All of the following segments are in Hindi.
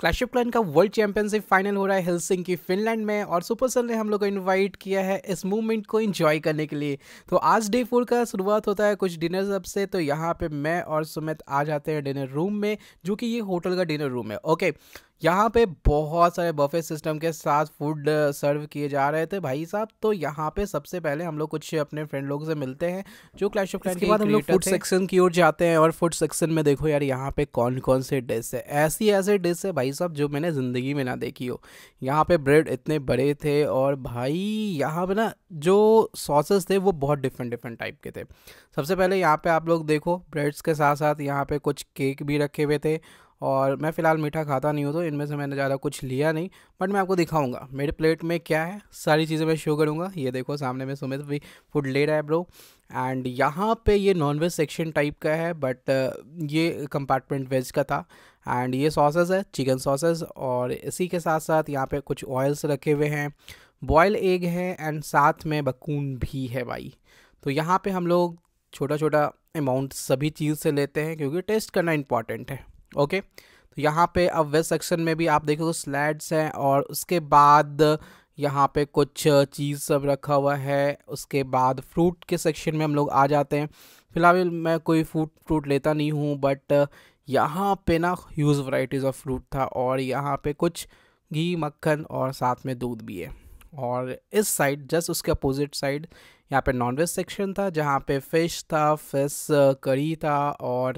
क्लैश ऑफ क्लैन का वर्ल्ड चैंपियनशिप फाइनल हो रहा है की फिनलैंड में और सुपरसेल ने हम लोग को इनवाइट किया है इस मूवमेंट को एंजॉय करने के लिए तो आज डे फोर का शुरुआत होता है कुछ डिनर अब से तो यहाँ पे मैं और सुमित आ जाते हैं डिनर रूम में जो कि ये होटल का डिनर रूम है ओके यहाँ पे बहुत सारे बफे सिस्टम के साथ फूड सर्व uh, किए जा रहे थे भाई साहब तो यहाँ पे सबसे पहले हम लोग कुछ अपने फ्रेंड लोग से मिलते हैं जो क्लैश ऑफ क्लैन के बाद हम लोग फूड सेक्शन की ओर जाते हैं और फूड सेक्शन में देखो यार यहाँ पे कौन कौन से डिश है ऐसी ऐसे डिश है भाई साहब जो मैंने ज़िंदगी में ना देखी हो यहाँ पे ब्रेड इतने बड़े थे और भाई यहाँ पे ना जो सॉसेस थे वो बहुत डिफरेंट डिफरेंट टाइप के थे सबसे पहले यहाँ पे आप लोग देखो ब्रेड्स के साथ साथ यहाँ पे कुछ केक भी रखे हुए थे और मैं फ़िलहाल मीठा खाता नहीं हूँ तो इनमें से मैंने ज़्यादा कुछ लिया नहीं बट मैं आपको दिखाऊंगा मेरे प्लेट में क्या है सारी चीज़ें मैं शो करूँगा ये देखो सामने में सुमित भी फूड ले रहा है ब्रो एंड यहाँ पे ये नॉनवेज सेक्शन टाइप का है बट uh, ये कंपार्टमेंट वेज का था एंड ये सॉसेज़ है चिकन सॉसेज और इसी के साथ साथ यहाँ पर कुछ ऑयल्स रखे हुए हैं बॉयल एग है एंड साथ में बकून भी है भाई तो यहाँ पर हम लोग छोटा छोटा अमाउंट सभी चीज़ से लेते हैं क्योंकि टेस्ट करना इम्पॉर्टेंट है ओके तो यहाँ पे अब वेस्ट सेक्शन में भी आप देखोगे स्लैड्स हैं और उसके बाद यहाँ पे कुछ चीज़ सब रखा हुआ है उसके बाद फ्रूट के सेक्शन में हम लोग आ जाते हैं फिलहाल मैं कोई फ्रूट फ्रूट लेता नहीं हूँ बट यहाँ पे ना ह्यूज वराइटीज़ ऑफ फ्रूट था और यहाँ पे कुछ घी मक्खन और साथ में दूध भी है और इस साइड जस्ट उसके अपोजिट साइड यहाँ पे नॉनवेज सेक्शन था जहाँ पे फ़िश था फिश करी था और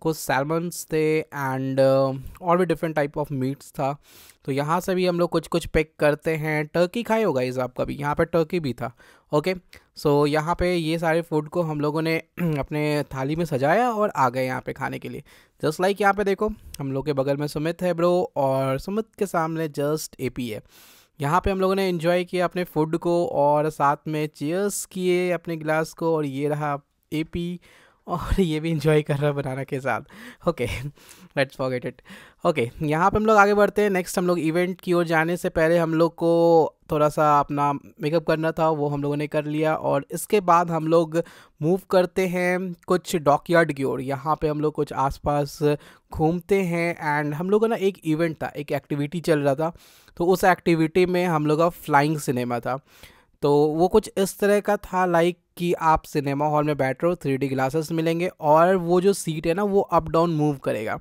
कुछ सैलमन्स थे एंड uh, और भी डिफरेंट टाइप ऑफ मीट्स था तो यहाँ से भी हम लोग कुछ कुछ पिक करते हैं टर्की खाए होगा इस आपका भी यहाँ पे टर्की भी था ओके सो so, यहाँ पे ये सारे फूड को हम लोगों ने अपने थाली में सजाया और आ गए यहाँ पे खाने के लिए जस्ट लाइक यहाँ पे देखो हम लोग के बगल में सुमित है ब्रो और सुमित के सामने जस्ट ए है यहाँ पे हम लोगों ने इन्जॉय किया अपने फूड को और साथ में चेयर्स किए अपने गिलास को और ये रहा एपी और ये भी इंजॉय कर रहा है बनाना के साथ okay let's forget it okay यहाँ पे हम लोग आगे बढ़ते हैं नेक्स्ट हम लोग इवेंट की ओर जाने से पहले हम लोग को थोड़ा सा अपना मेकअप करना था वो हम लोगों ने कर लिया और इसके बाद हम लोग मूव करते हैं कुछ डॉकयार्ड की ओर यहाँ पे हम लोग कुछ आसपास घूमते हैं एंड हम लोगों ना एक इवेंट था एक एक्टिविटी चल रहा था तो उस एक्टिविटी में हम लोग का फ्लाइंग सिनेमा था तो वो कुछ इस तरह का था लाइक कि आप सिनेमा हॉल में बैठ रहे हो थ्री ग्लासेस मिलेंगे और वो जो सीट है ना वो अप डाउन मूव करेगा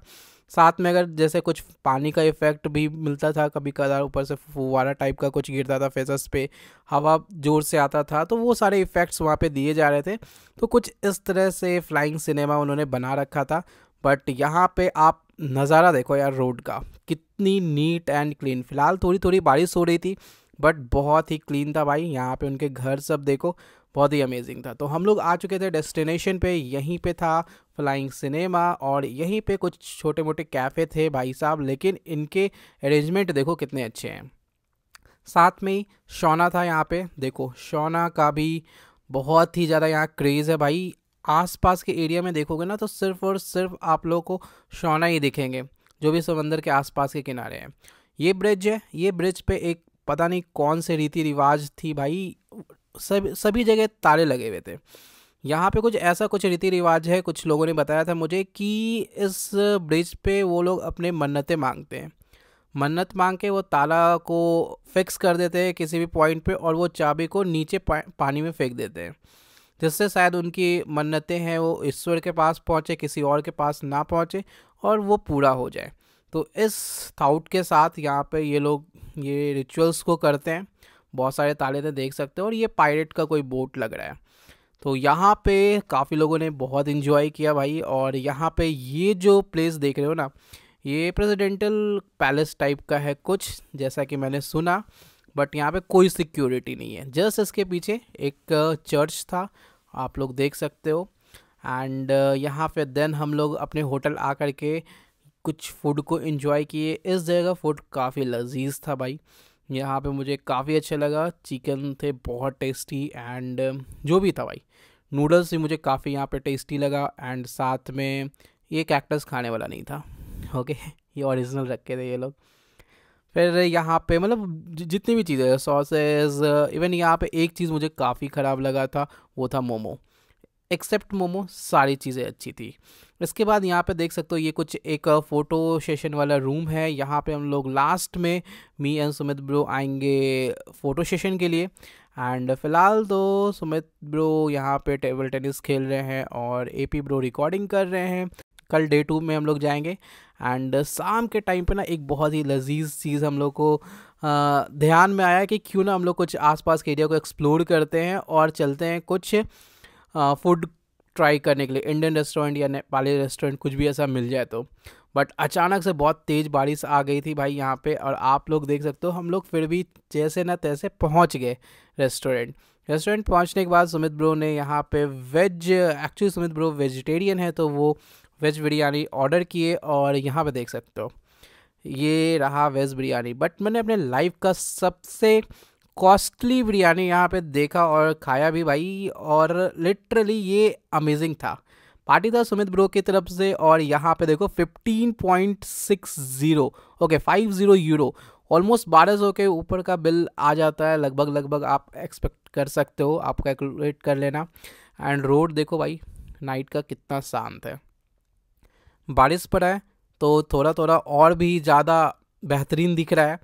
साथ में अगर जैसे कुछ पानी का इफ़ेक्ट भी मिलता था कभी कदार ऊपर से फुवारा टाइप का कुछ गिरता था फेसस पे हवा ज़ोर से आता था तो वो सारे इफ़ेक्ट्स वहाँ पे दिए जा रहे थे तो कुछ इस तरह से फ्लाइंग सिनेमा उन्होंने बना रखा था बट यहाँ पे आप नज़ारा देखो यार रोड का कितनी नीट एंड क्लीन फ़िलहाल थोड़ी थोड़ी बारिश हो रही थी बट बहुत ही क्लीन था भाई यहाँ पे उनके घर सब देखो बहुत ही अमेजिंग था तो हम लोग आ चुके थे डेस्टिनेशन पे यहीं पे था फ्लाइंग सिनेमा और यहीं पे कुछ छोटे मोटे कैफ़े थे भाई साहब लेकिन इनके अरेंजमेंट देखो कितने अच्छे हैं साथ में ही शोना था यहाँ पे देखो शोना का भी बहुत ही ज़्यादा यहाँ क्रेज़ है भाई आसपास के एरिया में देखोगे ना तो सिर्फ और सिर्फ आप लोगों को शोना ही दिखेंगे जो भी समंदर के आसपास के किनारे हैं ये ब्रिज है ये ब्रिज पे एक पता नहीं कौन से रीति रिवाज थी भाई सब सभी जगह ताले लगे हुए थे यहाँ पे कुछ ऐसा कुछ रीति रिवाज है कुछ लोगों ने बताया था मुझे कि इस ब्रिज पे वो लोग अपने मन्नतें मांगते हैं मन्नत मांग के वो ताला को फिक्स कर देते हैं किसी भी पॉइंट पे और वो चाबी को नीचे पा, पानी में फेंक देते हैं जिससे शायद उनकी मन्नतें हैं वो ईश्वर के पास पहुँचे किसी और के पास ना पहुँचे और वो पूरा हो जाए तो इस थाउट के साथ यहाँ पे ये लोग ये रिचुअल्स को करते हैं बहुत सारे ताले थे तो देख सकते हो और ये पायरेट का कोई बोट लग रहा है तो यहाँ पे काफ़ी लोगों ने बहुत इन्जॉय किया भाई और यहाँ पे ये जो प्लेस देख रहे हो ना ये प्रेसिडेंटल पैलेस टाइप का है कुछ जैसा कि मैंने सुना बट यहाँ पे कोई सिक्योरिटी नहीं है जस्ट इसके पीछे एक चर्च था आप लोग देख सकते हो एंड यहाँ पे देन हम लोग अपने होटल आ कर के कुछ फूड को इन्जॉय किए इस जगह का फूड काफ़ी लजीज था भाई यहाँ पे मुझे काफ़ी अच्छा लगा चिकन थे बहुत टेस्टी एंड uh, जो भी था भाई नूडल्स भी मुझे काफ़ी यहाँ पे टेस्टी लगा एंड साथ में ये कैक्टस खाने वाला नहीं था ओके ये ओरिजिनल रखे थे ये लोग फिर यहाँ पे मतलब जितनी भी चीज़ें सॉसेज इवन uh, यहाँ पे एक चीज़ मुझे काफ़ी ख़राब लगा था वो था मोमो एक्सेप्ट मोमो सारी चीज़ें अच्छी थी इसके बाद यहाँ पे देख सकते हो ये कुछ एक फ़ोटो सेशन वाला रूम है यहाँ पे हम लोग लास्ट में मी एंड सुमित ब्रो आएंगे फ़ोटो सेशन के लिए एंड फिलहाल तो सुमित ब्रो यहाँ पे टेबल टेनिस खेल रहे हैं और एपी ब्रो रिकॉर्डिंग कर रहे हैं कल डे टू में हम लोग जाएंगे एंड शाम के टाइम पे ना एक बहुत ही लजीज चीज़ हम लोग को ध्यान में आया कि क्यों ना हम लोग कुछ आसपास के एरिया को एक्सप्लोर करते हैं और चलते हैं कुछ फूड ट्राई करने के लिए इंडियन रेस्टोरेंट या नेपाली रेस्टोरेंट कुछ भी ऐसा मिल जाए तो बट अचानक से बहुत तेज़ बारिश आ गई थी भाई यहाँ पे और आप लोग देख सकते हो हम लोग फिर भी जैसे ना तैसे पहुँच गए रेस्टोरेंट रेस्टोरेंट पहुँचने के बाद सुमित ब्रो ने यहाँ पे veg actually Sumit bro vegetarian है तो वो वेज बिरयानी ऑर्डर किए और यहाँ पे देख सकते हो ये रहा वेज बिरयानी बट मैंने अपने लाइफ का सबसे कॉस्टली बिरयानी यहाँ पे देखा और खाया भी भाई और लिटरली ये अमेजिंग था पार्टी था सुमित ब्रो की तरफ से और यहाँ पे देखो 15.60 ओके 50 यूरो ऑलमोस्ट बारह सौ के ऊपर का बिल आ जाता है लगभग लगभग आप एक्सपेक्ट कर सकते हो आप कैलकुलेट कर लेना एंड रोड देखो भाई नाइट का कितना शांत है बारिश पड़ा है तो थोड़ा थोड़ा और भी ज़्यादा बेहतरीन दिख रहा है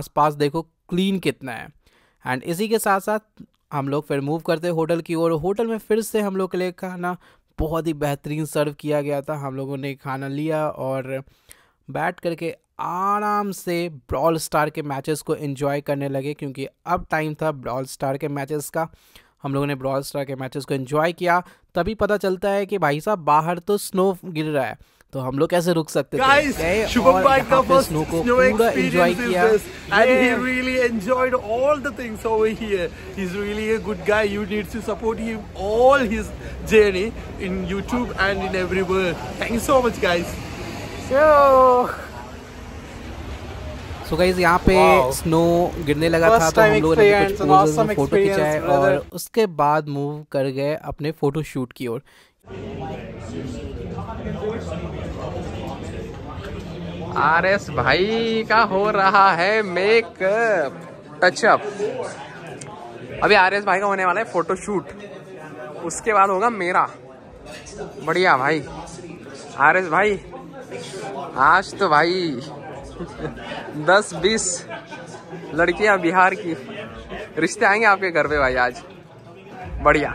आसपास देखो क्लीन कितना है एंड इसी के साथ साथ हम लोग फिर मूव करते होटल की ओर होटल में फिर से हम लोग के लिए खाना बहुत ही बेहतरीन सर्व किया गया था हम लोगों ने खाना लिया और बैठ करके आराम से ब्रॉल स्टार के मैचेस को एंजॉय करने लगे क्योंकि अब टाइम था ब्रॉल स्टार के मैचेस का हम लोगों ने ब्रॉल स्टार के मैचेस को एंजॉय किया तभी पता चलता है कि भाई साहब बाहर तो स्नो गिर रहा है तो हम लोग कैसे रुक सकते Guys, थे शुभम भाई का फर्स्ट स्नो को पूरा एंजॉय किया and he really enjoyed all the things over here he is really a good guy you need to support him all his journey in YouTube and in everywhere thank you so much guys so so यहाँ पे स्नो गिरने लगा था तो हम लोगों ने कुछ फोटो खिंचाए और उसके बाद मूव कर गए अपने फोटो शूट की ओर आर एस भाई का हो रहा है मेक टचअप अच्छा। अभी आर एस भाई का होने वाला है फोटोशूट उसके बाद होगा मेरा बढ़िया भाई आर एस भाई आज तो भाई दस बीस लड़कियां बिहार की रिश्ते आएंगे आपके घर पे भाई आज बढ़िया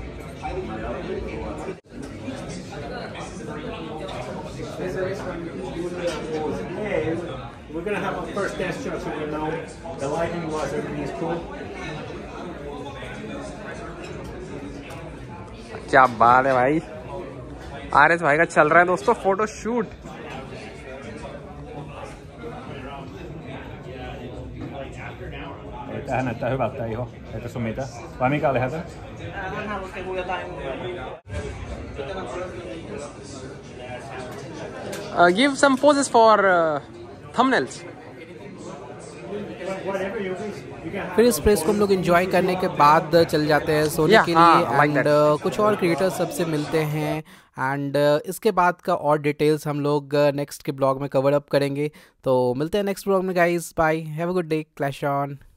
We're gonna have our first test shot so we know the lighting was everything is cool. क्या बात है भाई आर एस भाई का चल रहा है दोस्तों photo shoot Eli tähän näyttää hyvältä iho, ei tässä ole mitään. Vai mikä oli hätä? Hän halusi joku jotain... Uh, give some poses for uh, thumbnails. फिर इस प्रेस को हम लोग इंजॉय करने के बाद चल जाते हैं सोने yeah, के हाँ, लिए एंड like uh, कुछ और क्रिएटर्स सबसे मिलते हैं एंड uh, इसके बाद का और डिटेल्स हम लोग नेक्स्ट uh, के ब्लॉग में कवर अप करेंगे तो मिलते हैं नेक्स्ट ब्लॉग में guys bye have a good day clash on